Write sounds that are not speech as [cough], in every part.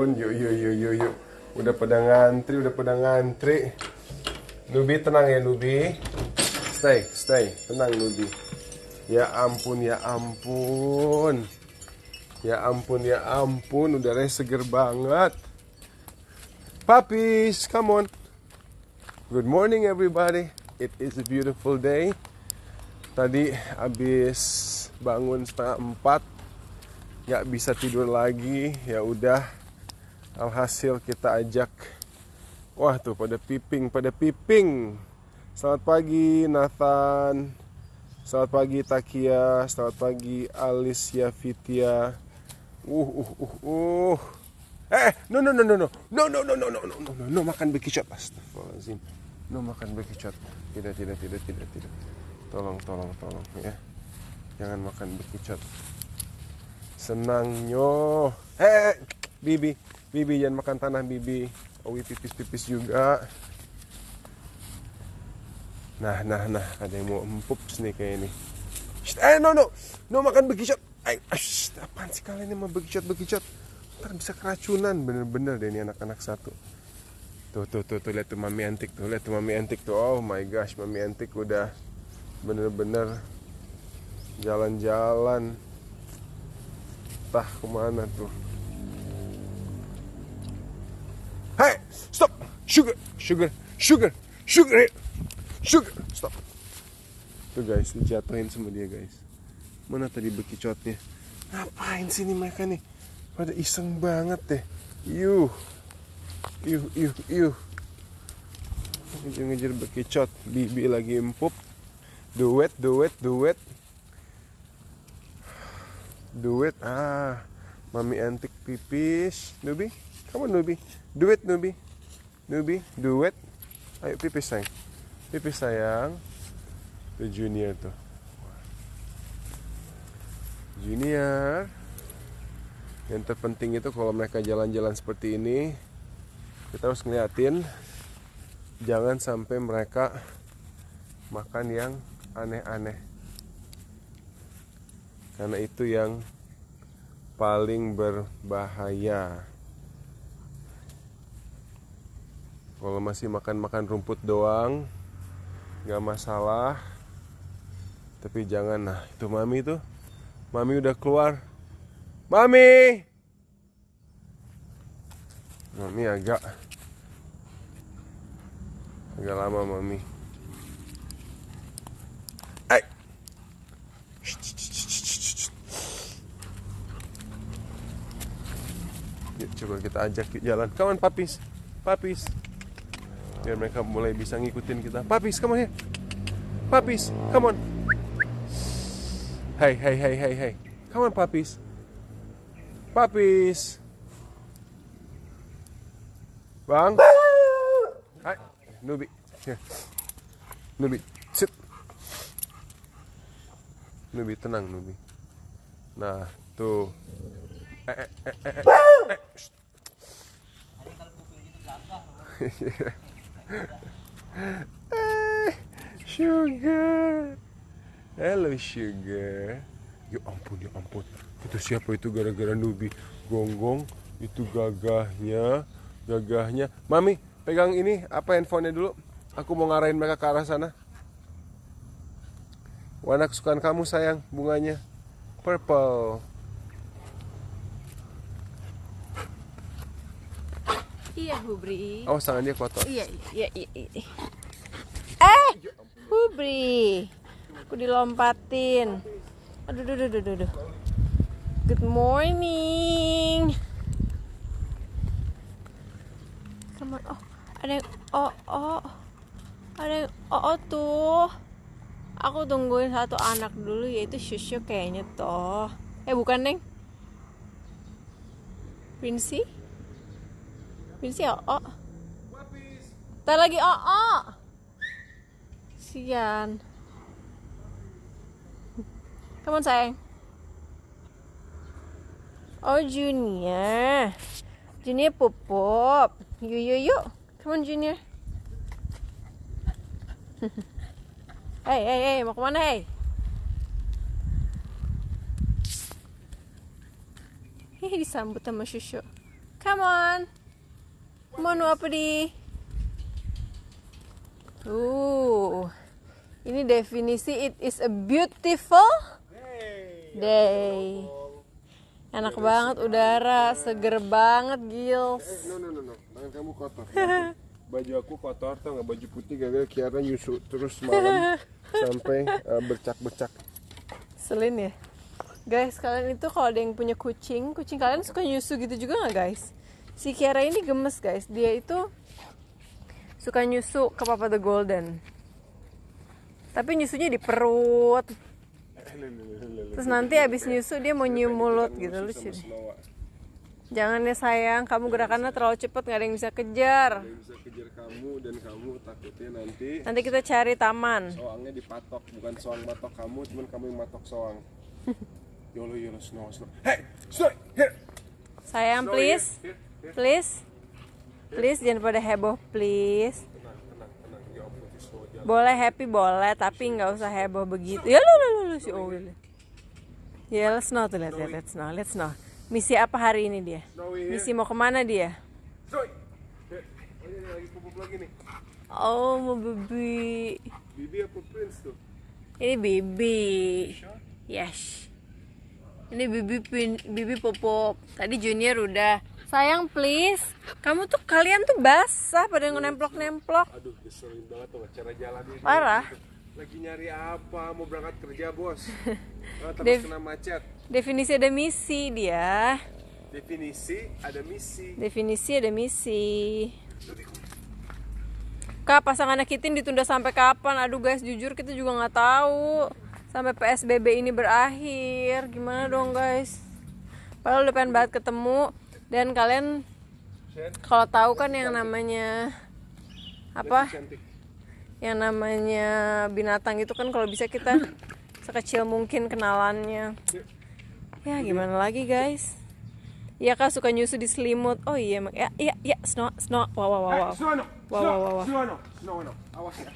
ampun yuk yuk yuk yuk yuk udah pada ngantri udah pada ngantri Nubi tenang ya Nubi stay stay tenang Nubi ya ampun ya ampun ya ampun ya ampun udaranya seger banget puppies come on good morning everybody it is a beautiful day tadi habis bangun setengah empat nggak bisa tidur lagi ya udah Alhasil kita ajak Wah tuh pada piping, pada piping Selamat pagi Nathan Selamat pagi Takia Selamat pagi Alicia Fitia Uh uh uh uh Eh, no no no no no no no no no no no no no no makan beki shot Astagfirullahaladzim No makan bekicot chat. Tidak tidak tidak tidak tidak Tolong tolong tolong ya Jangan makan bekicot chat. Senang nyo eh, eh, eh, Bibi Bibi jangan makan tanah Bibi. Owi oh, iya, pipis-pipis juga. Nah, nah, nah, ada yang mau empuk nih kayak ini. eh, no, no, no makan begichot. Eh, ah, apaan sih kalian yang mau begichot, begichot? Ntar bisa keracunan, bener-bener deh ini anak-anak satu. Tuh, tuh, tuh, tuh, lihat tuh mami antik tuh, lihat tuh mami antik tuh. Oh my gosh, mami antik udah bener-bener jalan-jalan. Tah kemana tuh? sugar, sugar, sugar, eh. sugar. Stop. Tuh guys, dijatuhin sama dia guys. Mana tadi bekicotnya? Ngapain sih ini mereka nih? Pada iseng banget deh. Yuh, yuh, yuh, yuh. Ngejar-ngejar bekicot. Bibi lagi empuk. Duet, duet, duet. Duet, ah. Mami antik pipis. Nubi, kamu Nubi. Duet, Nubi. Nubi, duet. Ayo pipis sayang. Pipis sayang. Itu junior tuh. Junior. Yang terpenting itu kalau mereka jalan-jalan seperti ini, kita harus ngeliatin jangan sampai mereka makan yang aneh-aneh. Karena itu yang paling berbahaya. kalau masih makan-makan rumput doang nggak masalah tapi jangan nah itu mami tuh mami udah keluar mami mami agak agak lama mami Ay. coba kita ajak jalan kawan papis papis biar mereka mulai bisa ngikutin kita papis come on here papis come on hey hey hey hey hey come on papis papis bang hai nubi Here. nubi sit nubi tenang nubi nah tuh eh, eh, eh, eh. eh. eh. [laughs] Eh, sugar hello sugar ya ampun ya ampun itu siapa itu gara-gara Nubi gonggong itu gagahnya gagahnya mami pegang ini apa handphonenya dulu aku mau ngarahin mereka ke arah sana warna kesukaan kamu sayang bunganya purple Iya, Hubri. Oh, tangannya dia kotor. Iya, iya, iya, iya. Eh, Hubri. Aku dilompatin. Aduh, aduh, aduh, aduh, aduh. Good morning. Come on. Oh, ada yang oh, oh. Ada yang oh, oh tuh. Aku tungguin satu anak dulu yaitu Shushu kayaknya toh. Eh bukan, Neng. Prinsip? bisa ya, oh. Ntar lagi oh, oh. Sian. Come on, sayang. Oh, Junior. Junior pupup. Yuk, yuk, yuk. Come on, Junior. Hei, hei, hei, mau kemana, hei? Hei, disambut sama susu. Come on. Mono apa di? Uh, ini definisi it is a beautiful day. Enak banget udara, seger banget gils. Eh, no no no no, tangan kamu kotor. [laughs] Baju aku kotor tau nggak baju putih gara-gara Kiara nyusu terus malam [laughs] sampai uh, bercak-bercak. Selin ya. Guys, kalian itu kalau ada yang punya kucing, kucing kalian suka nyusu gitu juga nggak guys? si Kiara ini gemes guys dia itu suka nyusu ke Papa the Golden tapi nyusunya di perut terus nanti abis nyusu dia mau nyium mulut gitu lucu sini. Jangan ya sayang, kamu gerakannya terlalu cepet nggak ada yang bisa kejar. nanti. kita cari taman. Soangnya dipatok, bukan soang matok kamu, cuman kamu yang matok soang. yolo [laughs] yolo ya ya snow snow. Hey, snow here. Sayang please please please jangan pada heboh please boleh happy boleh tapi nggak usah heboh begitu ya lu lu lu, lu si Owi ya let's know tuh let's not let's know let's know. misi apa hari ini dia misi mau kemana dia oh mau bibi bibi apa prince tuh ini bibi yes ini bibi pin bibi popop tadi junior udah Sayang please. Kamu tuh kalian tuh basah pada yang nemplok Aduh, keselin banget tuh cara jalan jalannya. Parah. Lagi nyari apa? Mau berangkat kerja, Bos. [laughs] Ah, terus Def kena macet. Definisi ada misi dia. Definisi ada misi. Definisi ada misi. Kak, pasangannya nakitin ditunda sampai kapan? Aduh guys, jujur kita juga nggak tahu sampai PSBB ini berakhir. Gimana dong guys? Padahal udah pengen banget ketemu dan kalian kalau tahu kan yang namanya apa yang namanya binatang itu kan kalau bisa kita sekecil mungkin kenalannya ya gimana lagi guys Iya kak suka nyusu di selimut. Oh iya mak. Ya iya iya snow snow. Wow wow wow wow. Eh, snow wow Wow wow wow. Snow Snow Awas ya.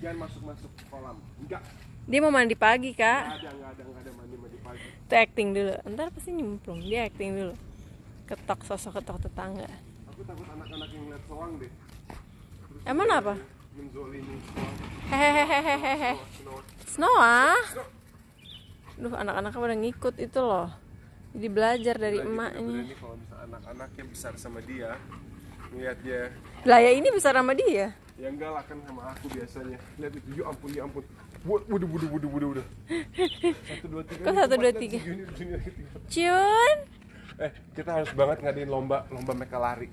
Jangan masuk masuk kolam. Enggak. Dia mau mandi pagi kak. Enggak ada enggak ada enggak ada mandi mandi pagi. Itu acting dulu. Ntar pasti nyemplung. Dia acting dulu ketok sosok ketok tetangga aku takut anak-anak yang ngeliat soang deh emang apa hehehehehehe Snowa ah? duh anak-anaknya pada ngikut itu loh jadi belajar dari emaknya kalau anak-anaknya besar sama dia lihat dia lah ya ini besar sama dia ya enggak lah kan sama aku biasanya lihat itu yuk ya ampun yuk ya ampun waduh waduh waduh waduh waduh [laughs] satu dua tiga kok satu dua tiga junior, junior, junior. cun eh kita harus banget ngadain lomba lomba mereka lari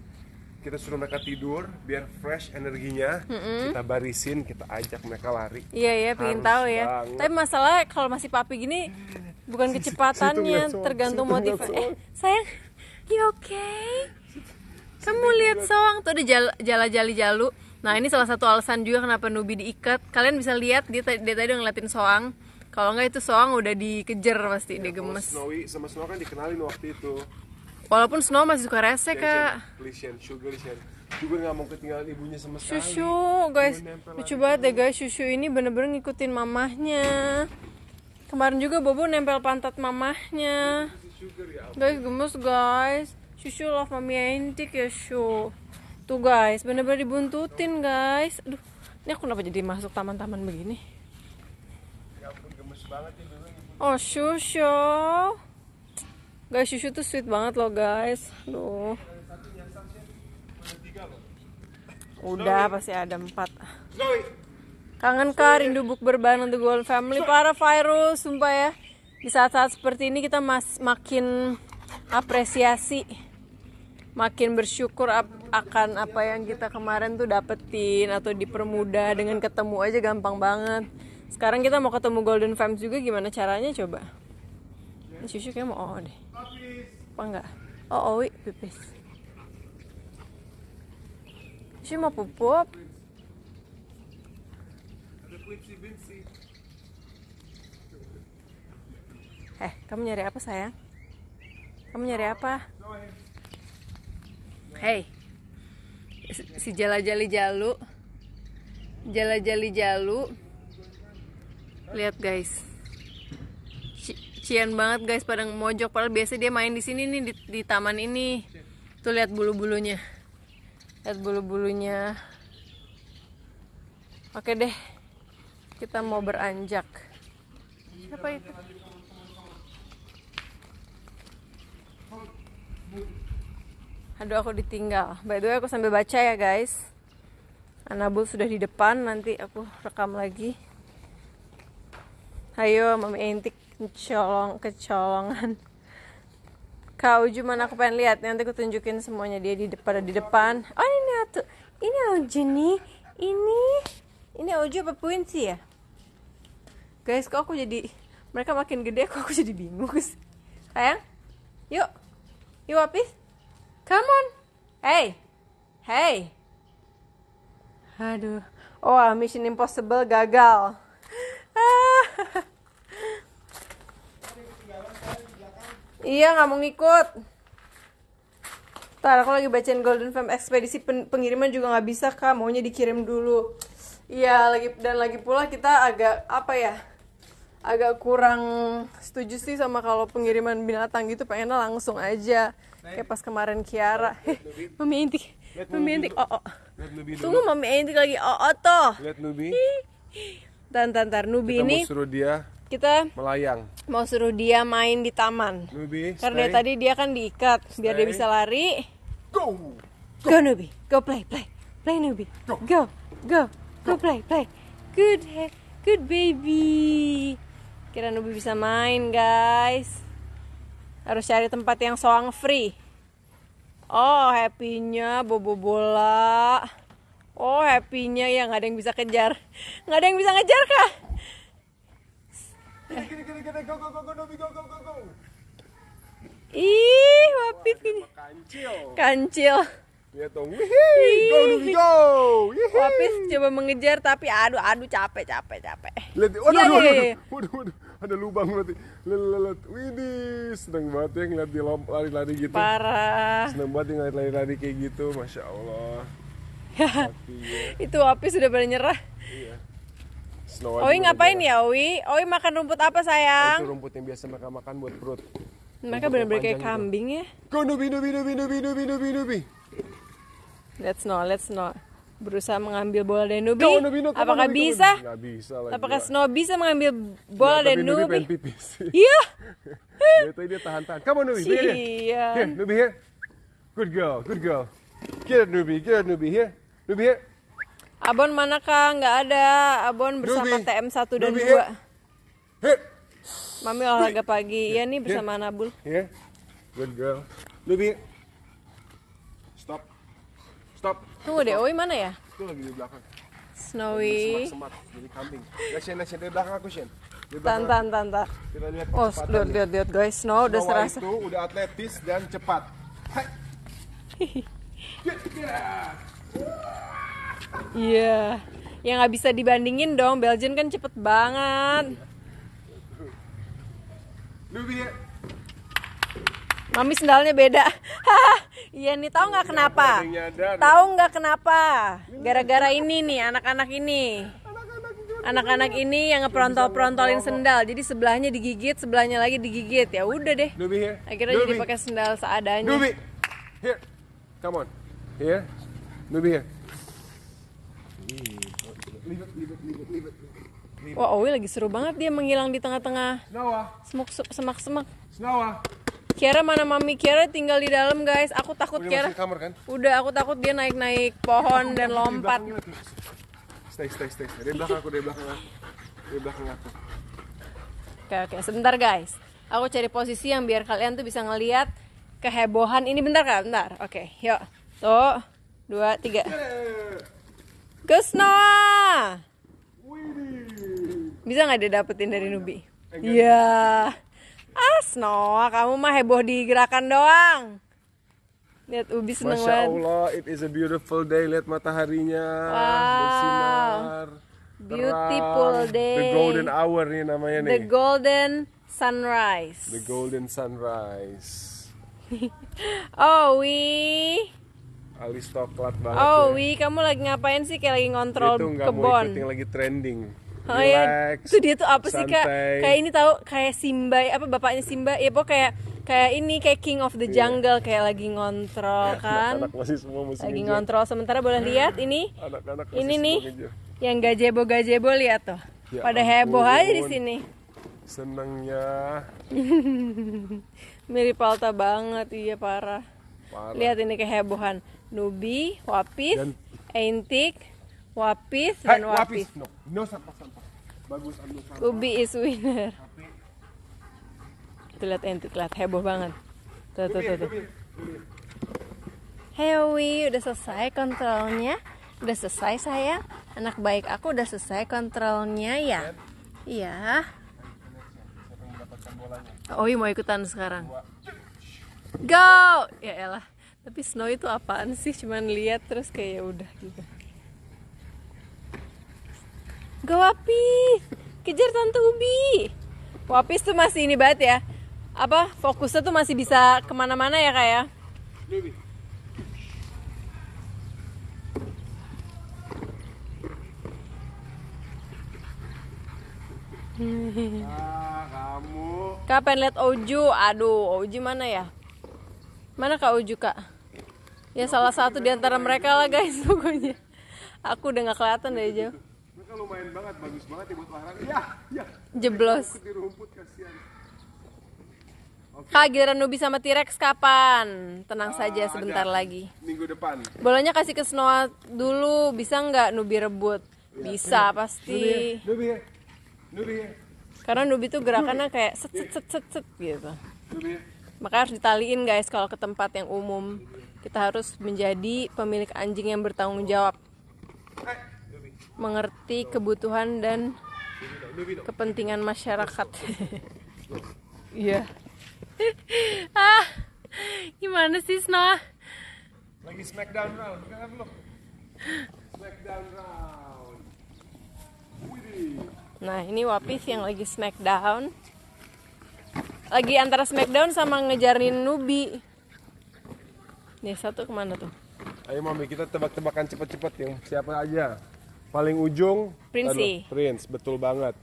kita suruh mereka tidur biar fresh energinya mm-hmm. kita barisin kita ajak mereka lari iya iya pengen tau tahu ya banget. tapi masalah kalau masih papi gini bukan kecepatannya tergantung motivasi eh sayang you okay kamu lihat soang tuh ada jala, jala jali jalu nah ini salah satu alasan juga kenapa Nubi diikat kalian bisa lihat dia, dia tadi udah ngeliatin soang kalau nggak itu soang udah dikejar pasti ya, dia gemes. Snowy sama Snow kan dikenalin waktu itu. Walaupun Snow masih suka rese kak. Lisian, sugar, lisian. Juga nggak mau ketinggalan ibunya sama sekali. Susu guys, lucu banget ya guys. Susu ini bener-bener ngikutin mamahnya. Kemarin juga Bobo nempel pantat mamahnya. guys gemes guys. Susu love mami antik ya Shu. Tuh guys, bener-bener dibuntutin guys. Aduh, ini aku kenapa jadi masuk taman-taman begini? Gitu. Oh, Shusho. Guys, Shusho tuh sweet banget loh, guys. Duh. Udah, pasti ada empat. Kangen kah rindu buk berbahan untuk Golden Family para virus sumpah ya. Di saat-saat seperti ini kita mas makin apresiasi makin bersyukur ap akan apa yang kita kemarin tuh dapetin atau dipermudah dengan ketemu aja gampang banget sekarang kita mau ketemu Golden Fams juga gimana caranya coba ini susu kayak mau oh deh apa enggak oh owi pipis susu mau pupuk Eh, kamu nyari apa sayang? Kamu nyari apa? Hey si jala jali jalu, jala jali jalu, lihat guys cian banget guys pada mojok padahal biasa dia main di sini nih di, di taman ini tuh lihat bulu bulunya lihat bulu bulunya oke deh kita mau beranjak siapa itu aduh aku ditinggal by the way aku sambil baca ya guys Anabul sudah di depan nanti aku rekam lagi ayo mami intik kecolong kecolongan kau cuma aku pengen lihat nanti aku tunjukin semuanya dia di depan di depan oh ini atu. ini Oji nih ini ini Oji apa sih ya guys kok aku jadi mereka makin gede kok aku jadi bingung sayang yuk yuk apis come on hey hey aduh oh Mission Impossible gagal iya nggak mau ngikut Ntar aku lagi bacain Golden Fam ekspedisi pen pengiriman juga nggak bisa kak maunya dikirim dulu iya lagi dan lagi pula kita agak apa ya agak kurang setuju sih sama kalau pengiriman binatang gitu pengennya langsung aja nah, kayak pas kemarin Kiara eh, mami intik mami intik oh oh tunggu mami intik lagi oh oh toh tantar tantar Nubi kita ini mau suruh dia kita melayang mau suruh dia main di taman Nubi karena stay. tadi dia kan diikat stay. biar dia bisa lari go go, go Nubi go play play play Nubi go go go, go play play good good baby kira Nubi bisa main guys harus cari tempat yang soang free oh happy-nya bobo bola Oh, happy-nya ya nggak ada yang bisa kejar. Nggak ada yang bisa ngejar kah? Ih, wapit gini. Kancil. Kancil. Dia Go, coba mengejar tapi aduh aduh capek capek capek. Lihat, iya, waduh, iya, iya. waduh, waduh, waduh, ada lubang berarti. Lelelet, widih, seneng banget ya ngeliat di lari-lari gitu. Parah. Seneng banget ngeliat lari-lari kayak gitu, masya Allah. Iya. itu api sudah pada nyerah. Iya. Owi ngapain ya Owi? Owi makan rumput apa sayang? Itu rumput yang biasa mereka makan buat perut. Mereka benar-benar kayak kambing gitu. ya. Go Nubi Nubi Nubi Nubi Nubi Nubi Nubi. Let's not, let's not. Berusaha mengambil bola dari Nubi. Go, Nubi, Nubi, Apakah Nubi, bisa? Nggak bisa lagi Apakah gila. Snow bisa mengambil bola nah, dari Nubi? Nubi pipis. [laughs] Iya. Itu dia tahan-tahan. Kamu Nubi, Iya. Nubi here. Good girl, good girl. Get it, Nubi. Get it, Nubi. Here here. Abon mana Kang? Nggak ada. Abon bersama Ruby. TM 1 dan dua. 2. Mami olahraga pagi. Iya, iya nih iya. bersama here. Nabul. Iya. Yeah. Good girl. Ruby. Stop. Stop. Tunggu deh, Oi mana ya? Itu lagi di belakang. Snowy. Semat, semat. Jadi kambing. Ya, Shen, ya, Shen. Dari belakang aku, Shen. Tantan, tantan. Kita lihat oh, lihat, lihat, lihat, guys. Snow udah serasa. itu udah atletis dan cepat. Hai. Yeah. [laughs] Iya. yeah. yang nggak bisa dibandingin dong. Belgian kan cepet banget. Nubia. Mami sendalnya beda. [laughs] Iya nih tahu nggak iya, kenapa? Tahu nggak kenapa? Gara-gara ini nih anak-anak ini. Anak-anak ini yang ngeprontol-prontolin sendal. Jadi sebelahnya digigit, sebelahnya lagi digigit. Ya udah deh. Akhirnya jadi pakai sendal seadanya. Nubi. Come on. Here. Nubi here. Wah, Owi lagi seru banget dia menghilang di tengah-tengah. semak-semak. Kiara mana mami Kiara tinggal di dalam guys. Aku takut Kira. Kiara. Kan? Udah, aku takut dia naik-naik pohon dan lompat. Stay, stay, stay. Dia belakang aku, dia belakang aku. Dia belakang aku. Oke, oke. Sebentar guys. Aku cari posisi yang biar kalian tuh bisa ngeliat kehebohan ini bentar kak, bentar. Oke, yuk. Tuh, dua, tiga. Gus Noah. Bisa nggak dia dapetin dari oh, Nubi? Iya. As Noah, iya. kamu mah heboh di gerakan doang. Lihat Ubi seneng Masya Allah, it is a beautiful day. Lihat mataharinya wow. bersinar. Beautiful day. The golden hour nih namanya nih. The golden sunrise. The golden sunrise. [laughs] oh, we aristokrat banget. Oh, ya. Wi, kamu lagi ngapain sih kayak lagi ngontrol itu gak kebon? Mau ikutin lagi trending. Oh iya, itu dia tuh apa santai. sih kak? Kayak ini tahu kayak Simba, apa bapaknya Simba? Ya pokoknya kayak kayak ini kayak King of the iya. Jungle yeah. kayak lagi ngontrol kan? Anak, masih semua masih lagi ngejar. ngontrol sementara boleh lihat ini? Anak-anak ini nih ngejar. yang gajebo-gajebo lihat tuh. Ya Pada ampun. heboh aja di sini. Senangnya. [laughs] Mirip Alta banget, iya parah. parah. Lihat ini kehebohan. Nubi, Wapis, entik Wapis dan Wapis. wapis. Eh, no, no sampah sampah. Bagus sampah. Ubi is winner. Tuh lihat entik lihat heboh banget. Tuh tuh tuh. tuh. udah selesai kontrolnya. Udah selesai saya. Anak baik aku udah selesai kontrolnya ya. Iya. Oh, iya mau ikutan sekarang. Go. Ya elah tapi snow itu apaan sih cuman lihat terus kayak ya udah gitu wapi kejar tante Ubi Wapis tuh masih ini banget ya apa fokusnya tuh masih bisa kemana-mana ya kayak ya? Ah, kamu. Kapan lihat Oju? Aduh, Oju mana ya? Mana Kak Oju, Kak? ya salah satu di antara mereka lah guys [laughs] pokoknya aku udah nggak kelihatan dari jauh mereka lumayan banget bagus banget ya buat ya, ya jeblos di rumput kasihan Kak, Nubi sama T-Rex kapan? Tenang uh, saja sebentar ada. lagi. Minggu depan. Bolanya kasih ke Snowa dulu, bisa nggak Nubi rebut? Ya, bisa ya. pasti. Nubi, ya. Nubi. Ya. Karena Nubi tuh gerakannya kayak set set set set, set gitu. Nubi. Maka harus ditaliin guys kalau ke tempat yang umum. Kita harus menjadi pemilik anjing yang bertanggung jawab. Mengerti kebutuhan dan kepentingan masyarakat. [laughs] Iya. [laughs] ah, gimana sih Snow? Lagi smackdown round, kan Smackdown round. Nah, ini Wapis yang lagi smackdown lagi antara Smackdown sama ngejarin Nubi nih satu kemana tuh ayo mami kita tebak-tebakan cepet-cepet yang siapa aja paling ujung Prince aduh, Prince betul banget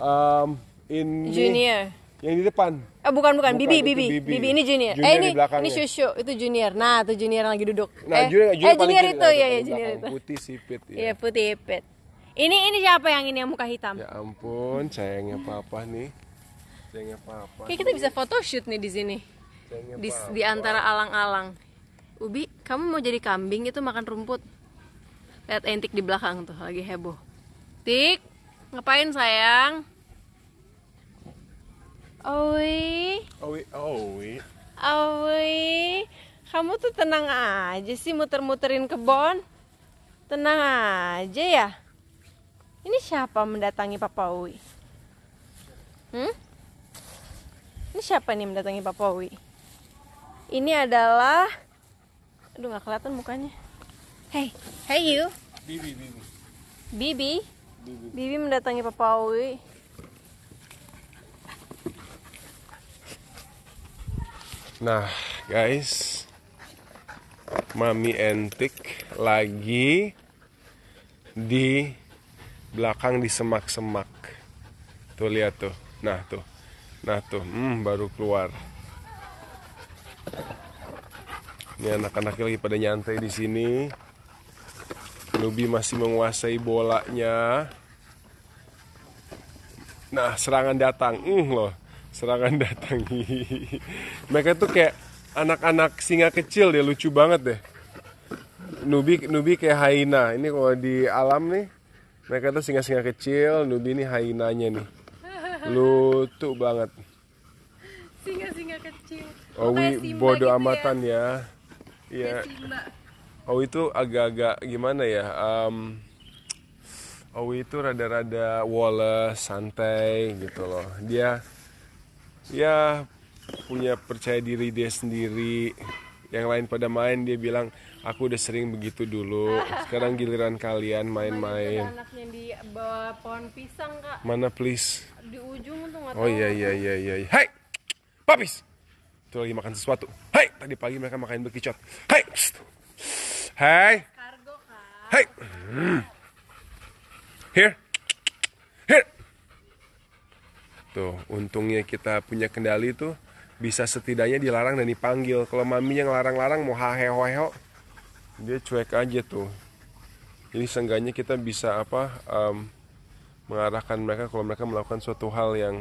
um, ini Junior yang di depan eh, bukan bukan, bukan bibi, bibi bibi bibi ini junior, junior eh ini ini Shushu itu junior nah itu junior yang lagi duduk nah, eh, junior, junior, eh, junior itu, itu ya ya junior itu putih sipit ya, ya putih sipit ini ini siapa yang ini yang muka hitam ya ampun sayangnya papa nih Cengnya papa. Kayak kita bisa foto shoot nih di sini. di, di antara alang-alang. Ubi, kamu mau jadi kambing itu makan rumput. Lihat entik di belakang tuh lagi heboh. Tik, ngapain sayang? Owi. Owi, Owi. Owi. Kamu tuh tenang aja sih muter-muterin kebon. Tenang aja ya. Ini siapa mendatangi Papa Owi? Hmm? Ini siapa nih mendatangi Pak Powi? Ini adalah Aduh gak kelihatan mukanya. Hey, hey you. Bibi, Bibi. Bibi. Bibi, Bibi mendatangi Pak Powi. Nah, guys. Mami Entik lagi di belakang di semak-semak. Tuh lihat tuh. Nah, tuh. Nah tuh, hmm, baru keluar. Ini anak-anaknya lagi pada nyantai di sini. Nubi masih menguasai bolanya. Nah, serangan datang. Hmm, loh. Serangan [laughs] datang. Mereka tuh kayak anak-anak singa kecil deh, lucu banget deh. Nubi Nubi kayak hyena. Ini kalau di alam nih, mereka tuh singa-singa kecil, Nubi ini hyenanya nih lucu banget singa-singa kecil Owi bodoh gitu ya. amatan ya iya ya. Owi itu agak-agak gimana ya um, Owi itu rada-rada Wallace santai gitu loh dia ya punya percaya diri dia sendiri yang lain pada main dia bilang aku udah sering begitu dulu [laughs] sekarang giliran kalian main-main anaknya di pohon pisang kak mana please di ujung tuh oh iya, iya iya iya iya hai papis tuh lagi makan sesuatu hai tadi pagi mereka makan berkicot hai hai kargo kak hai hmm. here here tuh untungnya kita punya kendali tuh bisa setidaknya dilarang dan dipanggil kalau mami yang larang-larang mau haheho dia cuek aja tuh jadi seenggaknya kita bisa apa um, mengarahkan mereka kalau mereka melakukan suatu hal yang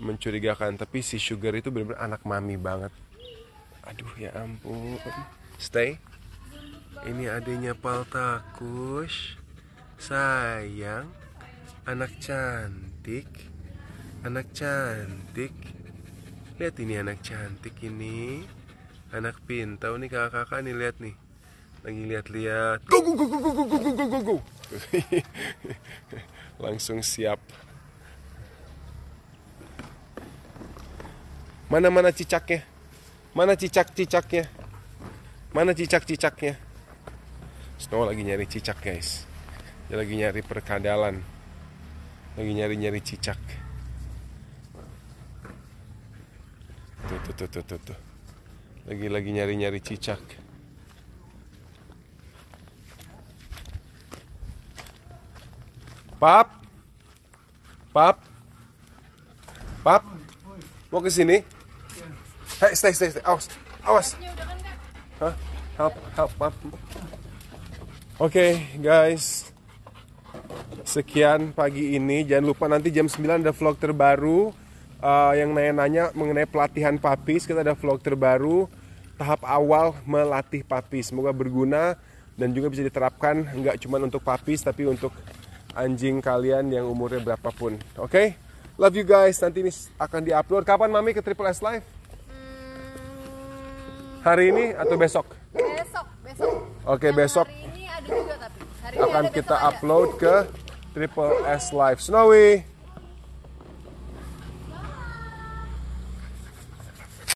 mencurigakan tapi si sugar itu benar-benar anak mami banget aduh ya ampun stay ini adanya paltakus sayang anak cantik anak cantik lihat ini anak cantik ini anak pin, tahu nih kakak-kakak nih lihat nih lagi lihat-lihat go go go go go go go go go go [laughs] langsung siap mana mana cicaknya mana cicak cicaknya mana cicak cicaknya Snow lagi nyari cicak guys dia lagi nyari perkadalan lagi nyari nyari cicak tuh tuh tuh tuh tuh, tuh lagi-lagi nyari-nyari cicak pap pap pap mau ke sini hey stay stay stay awas awas Hah? help help pap oke guys sekian pagi ini jangan lupa nanti jam 9 ada vlog terbaru uh, yang nanya-nanya mengenai pelatihan papis kita ada vlog terbaru tahap awal melatih papis semoga berguna dan juga bisa diterapkan nggak cuma untuk papis tapi untuk anjing kalian yang umurnya berapapun oke okay? love you guys nanti ini akan diupload kapan mami ke Triple S Live hmm. hari ini atau besok besok besok oke okay, besok hari ini ada juga tapi hari akan ada, kita upload ada. ke Triple S Live Snowy